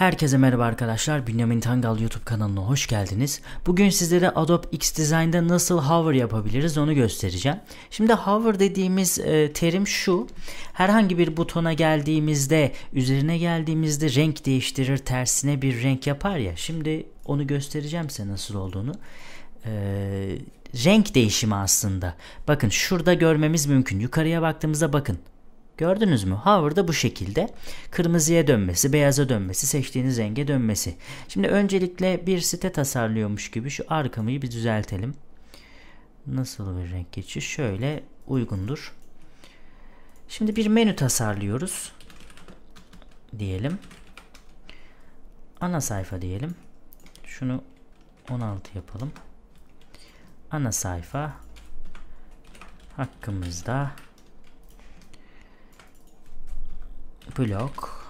Herkese merhaba arkadaşlar. Bünyamin Tangal YouTube kanalına hoş geldiniz. Bugün sizlere Adobe X nasıl hover yapabiliriz onu göstereceğim. Şimdi hover dediğimiz e, terim şu. Herhangi bir butona geldiğimizde, üzerine geldiğimizde renk değiştirir, tersine bir renk yapar ya. Şimdi onu göstereceğim size nasıl olduğunu. E, renk değişimi aslında. Bakın şurada görmemiz mümkün. Yukarıya baktığımızda bakın Gördünüz mü? Hover'da bu şekilde kırmızıya dönmesi, beyaza dönmesi, seçtiğiniz renge dönmesi. Şimdi öncelikle bir site tasarlıyormuş gibi şu arkamıyı bir düzeltelim. Nasıl bir renk geçiş? Şöyle uygundur. Şimdi bir menü tasarlıyoruz. Diyelim. Ana sayfa diyelim. Şunu 16 yapalım. Ana sayfa hakkımızda blok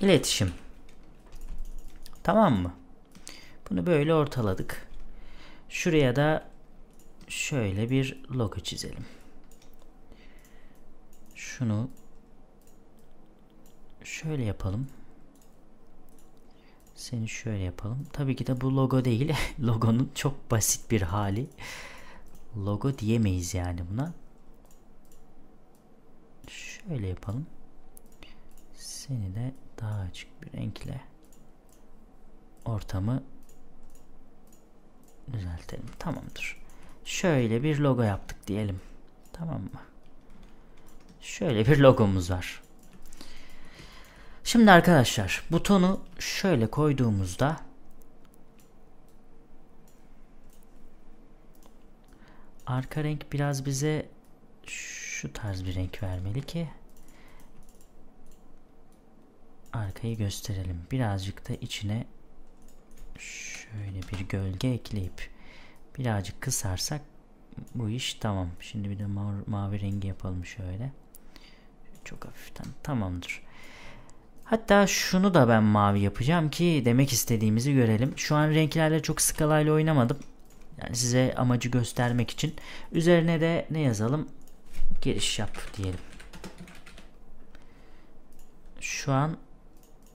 iletişim tamam mı bunu böyle ortaladık şuraya da şöyle bir logo çizelim şunu şöyle yapalım seni şöyle yapalım tabii ki de bu logo değil logonun çok basit bir hali logo diyemeyiz yani buna Şöyle yapalım. Seni de daha açık bir renkle ortamı düzeltelim. Tamamdır. Şöyle bir logo yaptık diyelim. Tamam mı? Şöyle bir logomuz var. Şimdi arkadaşlar butonu şöyle koyduğumuzda arka renk biraz bize şu tarz bir renk vermeli ki arkayı gösterelim. Birazcık da içine şöyle bir gölge ekleyip birazcık kısarsak bu iş tamam. Şimdi bir de mavi, mavi rengi yapalım şöyle. Çok hafiften tamamdır. Hatta şunu da ben mavi yapacağım ki demek istediğimizi görelim. Şu an renklerle çok skalayla oynamadım. Yani size amacı göstermek için. Üzerine de ne yazalım? giriş yap diyelim. Şu an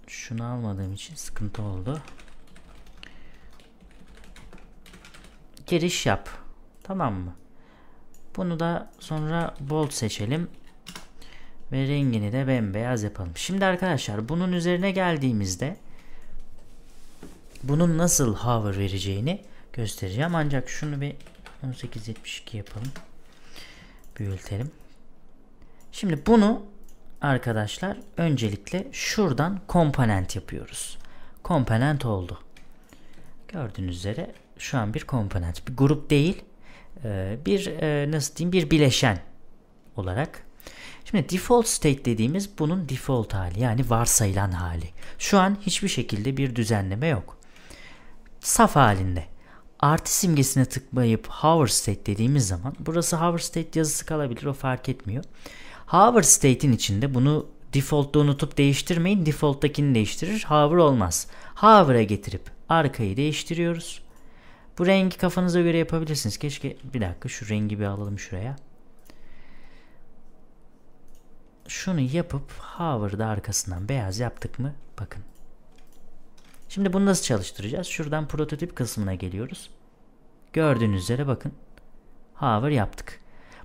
şunu almadığım için sıkıntı oldu. Giriş yap. Tamam mı? Bunu da sonra bold seçelim. Ve rengini de bembeyaz yapalım. Şimdi arkadaşlar bunun üzerine geldiğimizde bunun nasıl hover vereceğini göstereceğim. Ancak şunu bir 1872 yapalım büyütelim. Şimdi bunu arkadaşlar öncelikle şuradan komponent yapıyoruz. Komponent oldu. Gördüğünüz üzere şu an bir komponent. Bir grup değil e, bir e, nasıl diyeyim bir bileşen olarak. Şimdi default state dediğimiz bunun default hali yani varsayılan hali. Şu an hiçbir şekilde bir düzenleme yok. Saf halinde artı simgesine tıklayıp hover state dediğimiz zaman burası hover state yazısı kalabilir o fark etmiyor. Hover state'in içinde bunu default'ta unutup değiştirmeyin. Default'takini değiştirir. Hover olmaz. Hover'a getirip arkayı değiştiriyoruz. Bu rengi kafanıza göre yapabilirsiniz. Keşke bir dakika şu rengi bir alalım şuraya. Şunu yapıp hover'da arkasından beyaz yaptık mı? Bakın Şimdi bunu nasıl çalıştıracağız? Şuradan prototip kısmına geliyoruz. Gördüğünüz üzere bakın. Hover yaptık.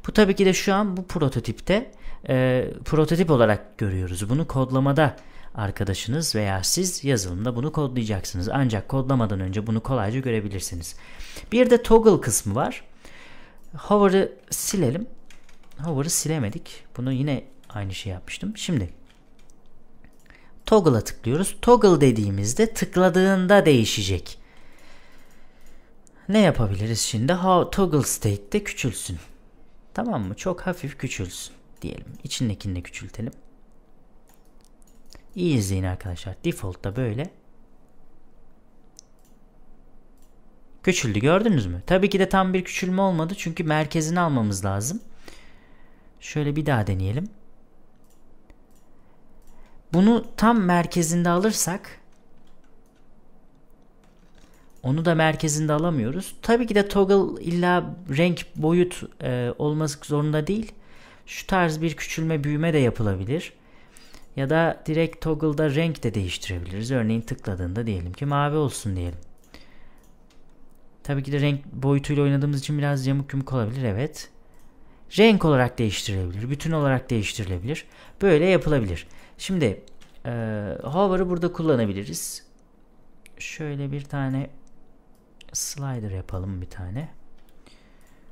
Bu tabii ki de şu an bu prototipte e, prototip olarak görüyoruz. Bunu kodlamada arkadaşınız veya siz yazılımda bunu kodlayacaksınız. Ancak kodlamadan önce bunu kolayca görebilirsiniz. Bir de toggle kısmı var. Hover'ı silelim. Hover'ı silemedik. Bunu yine aynı şey yapmıştım. Şimdi toggle'a tıklıyoruz. Toggle dediğimizde tıkladığında değişecek. Ne yapabiliriz şimdi? How toggle state'de küçülsün. Tamam mı? Çok hafif küçülsün diyelim. İçindekini de küçültelim. İyi izleyin arkadaşlar. Default da böyle. Küçüldü gördünüz mü? Tabii ki de tam bir küçülme olmadı çünkü merkezini almamız lazım. Şöyle bir daha deneyelim. Bunu tam merkezinde alırsak onu da merkezinde alamıyoruz. Tabii ki de toggle illa renk boyut e, olması zorunda değil. Şu tarz bir küçülme büyüme de yapılabilir. Ya da direkt toggle'da renk de değiştirebiliriz. Örneğin tıkladığında diyelim ki mavi olsun diyelim. Tabii ki de renk boyutuyla oynadığımız için biraz yamuk yumuk olabilir evet. Renk olarak değiştirilebilir, bütün olarak değiştirilebilir. Böyle yapılabilir. Şimdi e, hover'ı burada kullanabiliriz. Şöyle bir tane slider yapalım bir tane.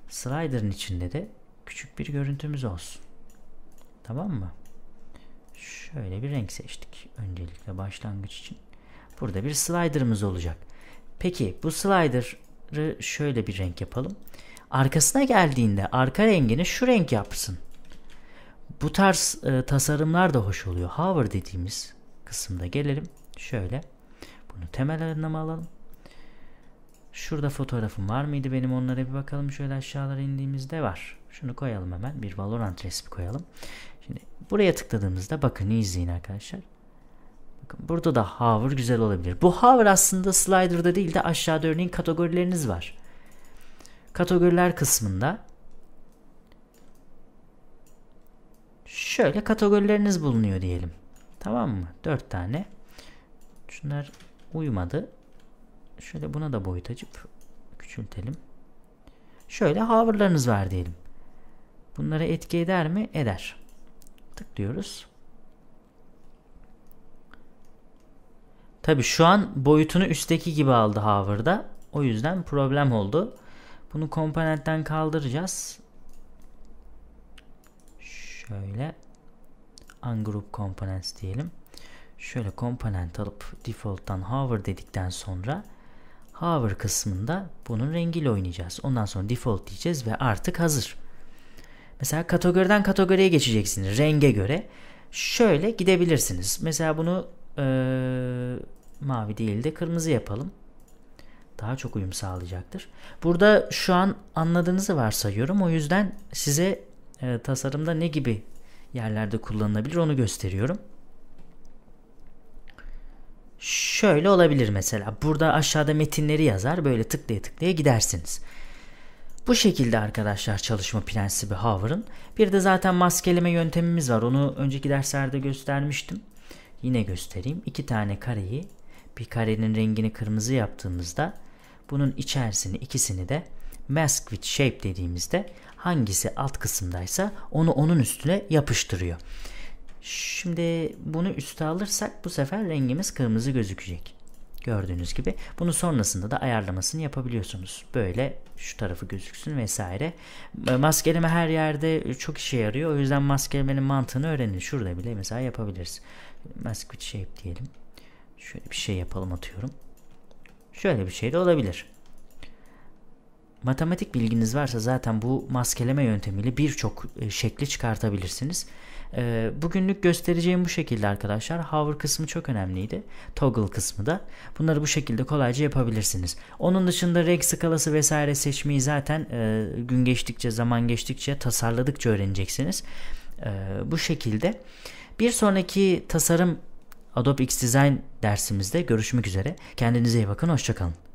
Slider'ın içinde de küçük bir görüntümüz olsun. Tamam mı? Şöyle bir renk seçtik. Öncelikle başlangıç için. Burada bir slider'ımız olacak. Peki bu slider'ı şöyle bir renk yapalım. Arkasına geldiğinde arka rengini şu renk yapsın. Bu tarz e, tasarımlar da hoş oluyor. Hover dediğimiz kısımda gelelim. Şöyle. Bunu temel anlamı alalım. Şurada fotoğrafım var mıydı benim onlara bir bakalım. Şöyle aşağılara indiğimizde var. Şunu koyalım hemen. Bir Valorant resmi koyalım. Şimdi buraya tıkladığımızda bakın iyi izleyin arkadaşlar. Bakın burada da hover güzel olabilir. Bu hover aslında slider'da değil de aşağıda örneğin kategorileriniz var. Kategoriler kısmında şöyle kategorileriniz bulunuyor diyelim. Tamam mı? 4 tane. Şunlar uymadı. Şöyle buna da boyut açıp küçültelim. Şöyle hoverlarınız var diyelim. Bunlara etki eder mi? Eder. Tıklıyoruz. Tabi şu an boyutunu üstteki gibi aldı hover'da. O yüzden problem oldu. Bunu komponentten kaldıracağız şöyle ungroup components diyelim. Şöyle komponent alıp default'tan hover dedikten sonra hover kısmında bunun rengiyle oynayacağız. Ondan sonra default diyeceğiz ve artık hazır. Mesela kategoriden kategoriye geçeceksiniz renge göre. Şöyle gidebilirsiniz. Mesela bunu e, mavi değil de kırmızı yapalım. Daha çok uyum sağlayacaktır. Burada şu an anladığınızı varsayıyorum. O yüzden size e, tasarımda ne gibi yerlerde kullanılabilir onu gösteriyorum. Şöyle olabilir mesela. Burada aşağıda metinleri yazar. Böyle tıklaya tıklaya gidersiniz. Bu şekilde arkadaşlar çalışma prensibi Hover'ın. Bir de zaten maskeleme yöntemimiz var. Onu önceki derslerde göstermiştim. Yine göstereyim. İki tane kareyi bir karenin rengini kırmızı yaptığımızda bunun içerisini ikisini de mask with shape dediğimizde hangisi alt kısımdaysa onu onun üstüne yapıştırıyor. Şimdi bunu üste alırsak bu sefer rengimiz kırmızı gözükecek. Gördüğünüz gibi bunu sonrasında da ayarlamasını yapabiliyorsunuz. Böyle şu tarafı gözüksün vesaire. Maskeleme her yerde çok işe yarıyor. O yüzden maskelemenin mantığını öğrenin. Şurada bile mesela yapabiliriz. Mask with shape diyelim. Şöyle bir şey yapalım atıyorum. Şöyle bir şey de olabilir. Matematik bilginiz varsa zaten bu maskeleme yöntemiyle birçok e, şekli çıkartabilirsiniz. E, bugünlük göstereceğim bu şekilde arkadaşlar. Hover kısmı çok önemliydi. Toggle kısmı da. Bunları bu şekilde kolayca yapabilirsiniz. Onun dışında renk skalası vesaire seçmeyi zaten e, gün geçtikçe, zaman geçtikçe, tasarladıkça öğreneceksiniz. Bu şekilde. Bir sonraki tasarım Adobe X Design dersimizde görüşmek üzere. Kendinize iyi bakın, hoşçakalın.